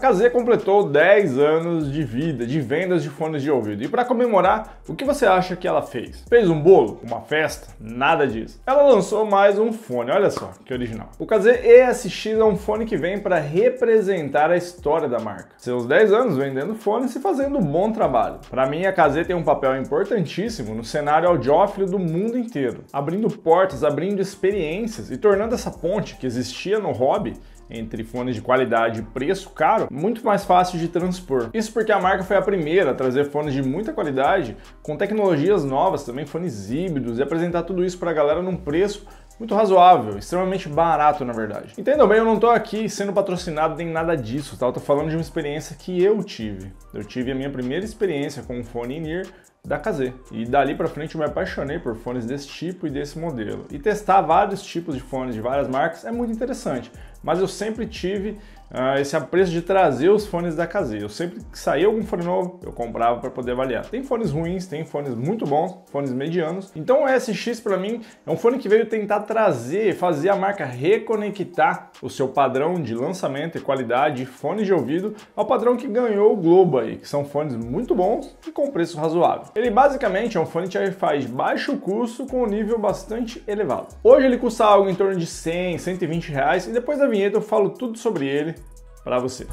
KZ completou 10 anos de vida, de vendas de fones de ouvido. E para comemorar, o que você acha que ela fez? Fez um bolo? Uma festa? Nada disso. Ela lançou mais um fone, olha só, que original. O KZ ESX é um fone que vem para representar a história da marca. Seus 10 anos vendendo fones e fazendo um bom trabalho. Para mim, a KZ tem um papel importantíssimo no cenário audiófilo do mundo inteiro, abrindo portas, abrindo experiências e tornando essa ponte que existia no hobby entre fones de qualidade e preço caro muito mais fácil de transpor. Isso porque a marca foi a primeira a trazer fones de muita qualidade, com tecnologias novas também, fones híbridos, e apresentar tudo isso para a galera num preço muito razoável, extremamente barato na verdade. Entendam bem, eu não estou aqui sendo patrocinado nem nada disso, tá? Eu tô falando de uma experiência que eu tive. Eu tive a minha primeira experiência com um fone in-ear da KZ. E dali para frente eu me apaixonei por fones desse tipo e desse modelo. E testar vários tipos de fones de várias marcas é muito interessante, mas eu sempre tive uh, esse apreço de trazer os fones da KZ. Eu sempre que saía algum fone novo, eu comprava para poder avaliar. Tem fones ruins, tem fones muito bons, fones medianos. Então o SX para mim é um fone que veio tentar trazer, fazer a marca reconectar o seu padrão de lançamento e qualidade de fones de ouvido ao padrão que ganhou o Globo aí, que são fones muito bons e com preço razoável. Ele basicamente é um fone que faz baixo custo com um nível bastante elevado. Hoje ele custa algo em torno de 100, 120 reais e depois da vinheta eu falo tudo sobre ele para você.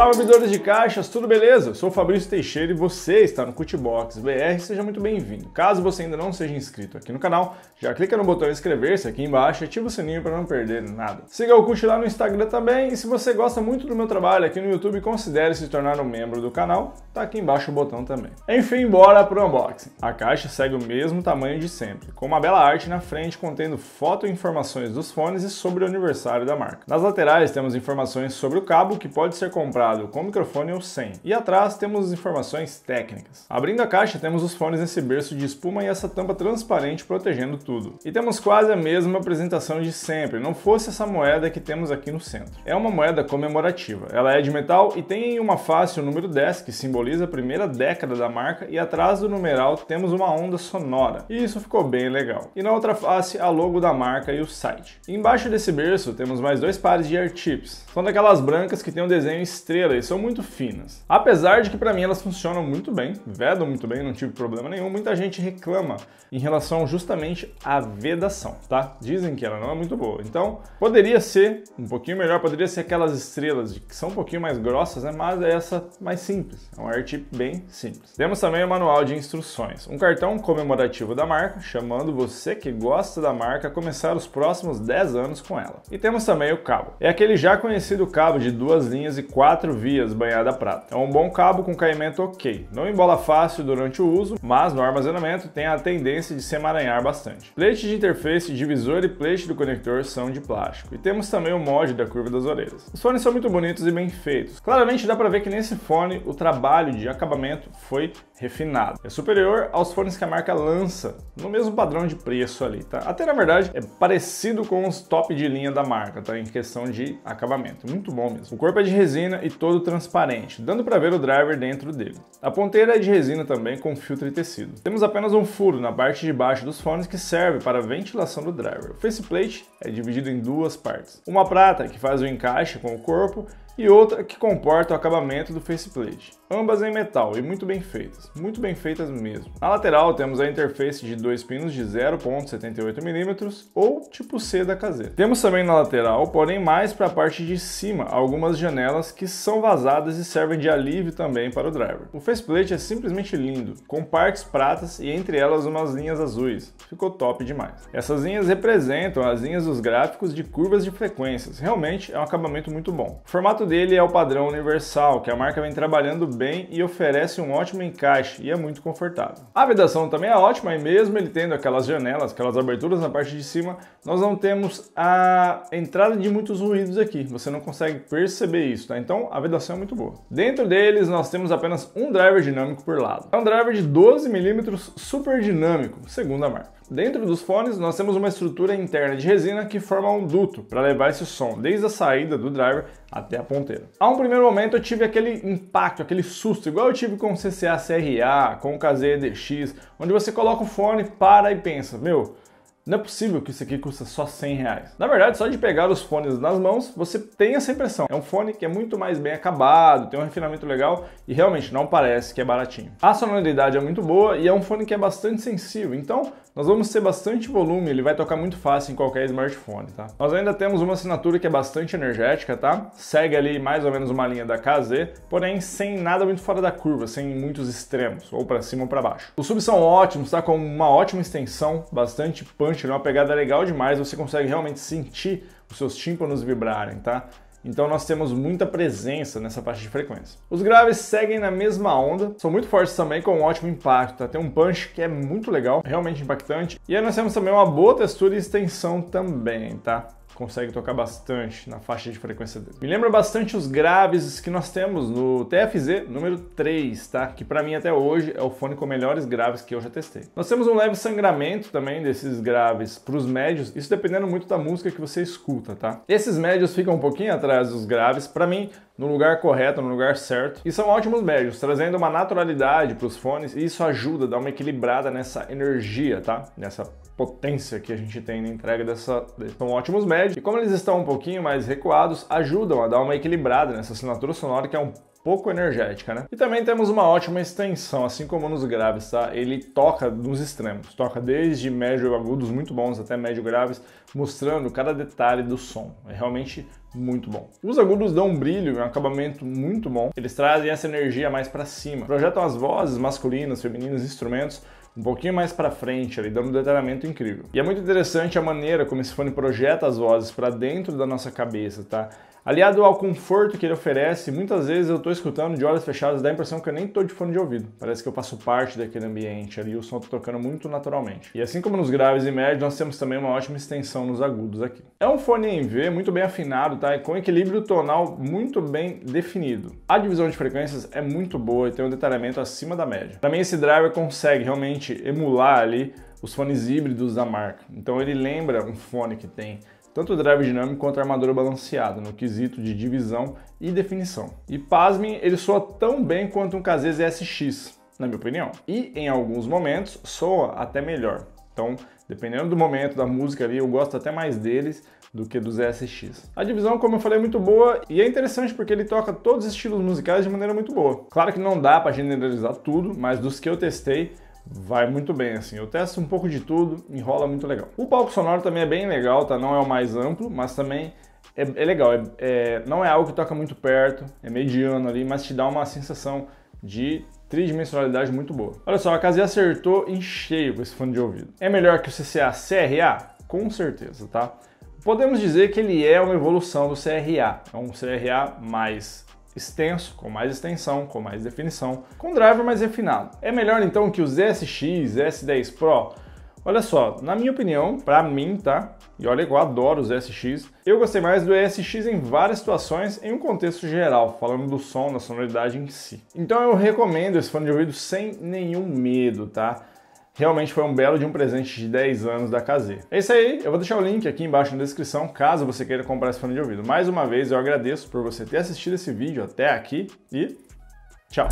Salve abridores de caixas, tudo beleza? Eu sou Fabrício Teixeira e você está no Cutbox BR, seja muito bem-vindo. Caso você ainda não seja inscrito aqui no canal, já clica no botão inscrever-se aqui embaixo e ativa o sininho para não perder nada. Siga o Cut lá no Instagram também e se você gosta muito do meu trabalho aqui no YouTube, considere se tornar um membro do canal, tá aqui embaixo o botão também. Enfim, bora pro unboxing. A caixa segue o mesmo tamanho de sempre, com uma bela arte na frente contendo foto e informações dos fones e sobre o aniversário da marca. Nas laterais temos informações sobre o cabo que pode ser comprado conectado com microfone ou sem. E atrás temos as informações técnicas. Abrindo a caixa temos os fones nesse berço de espuma e essa tampa transparente protegendo tudo. E temos quase a mesma apresentação de sempre, não fosse essa moeda que temos aqui no centro. É uma moeda comemorativa. Ela é de metal e tem em uma face o número 10, que simboliza a primeira década da marca, e atrás do numeral temos uma onda sonora. E isso ficou bem legal. E na outra face a logo da marca e o site. E embaixo desse berço temos mais dois pares de air chips. São daquelas brancas que tem um desenho estreito grosseira e são muito finas. Apesar de que para mim elas funcionam muito bem, vedam muito bem, não tive problema nenhum, muita gente reclama em relação justamente à vedação, tá? Dizem que ela não é muito boa. Então, poderia ser um pouquinho melhor, poderia ser aquelas estrelas que são um pouquinho mais grossas, né? Mas é essa mais simples, é um airtip bem simples. Temos também o manual de instruções, um cartão comemorativo da marca, chamando você que gosta da marca a começar os próximos 10 anos com ela. E temos também o cabo. É aquele já conhecido cabo de duas linhas e quatro 4 vias banhada a prata. É um bom cabo com caimento ok. Não embola fácil durante o uso, mas no armazenamento tem a tendência de se emaranhar bastante. Plate de interface, divisor e plate do conector são de plástico. E temos também o mod da curva das orelhas. Os fones são muito bonitos e bem feitos. Claramente dá para ver que nesse fone o trabalho de acabamento foi refinado. É superior aos fones que a marca lança, no mesmo padrão de preço ali, tá? Até na verdade é parecido com os top de linha da marca, tá? Em questão de acabamento. Muito bom mesmo. O corpo é de resina e todo transparente, dando para ver o driver dentro dele. A ponteira é de resina também com filtro e tecido. Temos apenas um furo na parte de baixo dos fones que serve para a ventilação do driver. O faceplate é dividido em duas partes. Uma prata que faz o encaixe com o corpo e outra que comporta o acabamento do faceplate. Ambas em metal e muito bem feitas, muito bem feitas mesmo. Na lateral temos a interface de dois pinos de 0.78 mm ou tipo C da caseira. Temos também na lateral, porém mais para a parte de cima, algumas janelas que são vazadas e servem de alívio também para o driver. O faceplate é simplesmente lindo, com partes pratas e entre elas umas linhas azuis. Ficou top demais. Essas linhas representam as linhas dos gráficos de curvas de frequências. Realmente é um acabamento muito bom. O formato dele é o padrão universal, que a marca vem trabalhando bem e oferece um ótimo encaixe e é muito confortável. A vedação também é ótima e mesmo ele tendo aquelas janelas, aquelas aberturas na parte de cima, nós não temos a entrada de muitos ruídos aqui, você não consegue perceber isso, tá? Então a vedação é muito boa. Dentro deles nós temos apenas um driver dinâmico por lado. É um driver de 12mm super dinâmico, segundo a marca. Dentro dos fones, nós temos uma estrutura interna de resina que forma um duto para levar esse som desde a saída do driver até a ponteira. A um primeiro momento eu tive aquele impacto, aquele susto, igual eu tive com o CCA CRA, com o KZDX, onde você coloca o fone, para e pensa, meu, não é possível que isso aqui custa só 100 reais. Na verdade, só de pegar os fones nas mãos, você tem essa impressão. É um fone que é muito mais bem acabado, tem um refinamento legal e realmente não parece que é baratinho. A sonoridade é muito boa e é um fone que é bastante sensível, então nós vamos ter bastante volume, ele vai tocar muito fácil em qualquer smartphone, tá? Nós ainda temos uma assinatura que é bastante energética, tá? Segue ali mais ou menos uma linha da KZ, porém sem nada muito fora da curva, sem muitos extremos, ou para cima ou para baixo. Os subs são ótimos, tá? Com uma ótima extensão, bastante punch, punch, né? uma pegada legal demais, você consegue realmente sentir os seus tímpanos vibrarem, tá? Então nós temos muita presença nessa parte de frequência. Os graves seguem na mesma onda, são muito fortes também, com um ótimo impacto. Tá? Tem um punch que é muito legal, realmente impactante. E aí nós temos também uma boa textura e extensão também, tá? consegue tocar bastante na faixa de frequência dele. Me lembra bastante os graves que nós temos no TFZ número 3, tá? Que para mim até hoje é o fone com melhores graves que eu já testei. Nós temos um leve sangramento também desses graves para os médios, isso dependendo muito da música que você escuta, tá? Esses médios ficam um pouquinho atrás dos graves, para mim no lugar correto, no lugar certo. E são ótimos médios, trazendo uma naturalidade para os fones e isso ajuda a dar uma equilibrada nessa energia, tá? Nessa potência que a gente tem na entrega dessa. São ótimos médios grande, e como eles estão um pouquinho mais recuados, ajudam a dar uma equilibrada nessa assinatura sonora que é um pouco energética, né? E também temos uma ótima extensão, assim como nos graves, tá? Ele toca nos extremos, toca desde médio agudos muito bons até médio graves, mostrando cada detalhe do som. É realmente muito bom. Os agudos dão um brilho, um acabamento muito bom. Eles trazem essa energia mais para cima. Projetam as vozes masculinas, femininas, instrumentos um pouquinho mais para frente, ali dando um detalhamento incrível. E é muito interessante a maneira como esse fone projeta as vozes para dentro da nossa cabeça, tá? Aliado ao conforto que ele oferece, muitas vezes eu estou escutando de olhos fechados, dá a impressão que eu nem estou de fone de ouvido. Parece que eu faço parte daquele ambiente ali, o som está tocando muito naturalmente. E assim como nos graves e médios, nós temos também uma ótima extensão nos agudos aqui. É um fone em V muito bem afinado, tá? E com equilíbrio tonal muito bem definido. A divisão de frequências é muito boa e tem um detalhamento acima da média. Também esse driver consegue realmente emular ali os fones híbridos da marca. Então ele lembra um fone que tem tanto o drive dinâmico quanto a armadura balanceada, no quesito de divisão e definição. E pasmem, ele soa tão bem quanto um KZ ZSX, na minha opinião. E em alguns momentos soa até melhor. Então, dependendo do momento da música ali, eu gosto até mais deles do que dos SX. A divisão, como eu falei, é muito boa e é interessante porque ele toca todos os estilos musicais de maneira muito boa. Claro que não dá para generalizar tudo, mas dos que eu testei, vai muito bem, assim. Eu testo um pouco de tudo, enrola muito legal. O palco sonoro também é bem legal, tá? Não é o mais amplo, mas também é, é legal. É, é, não é algo que toca muito perto, é mediano ali, mas te dá uma sensação de tridimensionalidade muito boa. Olha só, a Kazia acertou em cheio com esse fone de ouvido. É melhor que o CCA CRA? Com certeza, tá? Podemos dizer que ele é uma evolução do CRA, é um CRA mais extenso, com mais extensão, com mais definição, com driver mais refinado. É melhor então que os SX, S10 Pro? Olha só, na minha opinião, para mim, tá? E olha igual eu adoro os SX. Eu gostei mais do SX em várias situações, em um contexto geral, falando do som, da sonoridade em si. Então eu recomendo esse fone de ouvido sem nenhum medo, tá? Realmente foi um belo de um presente de 10 anos da KZ. É isso aí, eu vou deixar o link aqui embaixo na descrição caso você queira comprar esse fone de ouvido. Mais uma vez, eu agradeço por você ter assistido esse vídeo até aqui e tchau!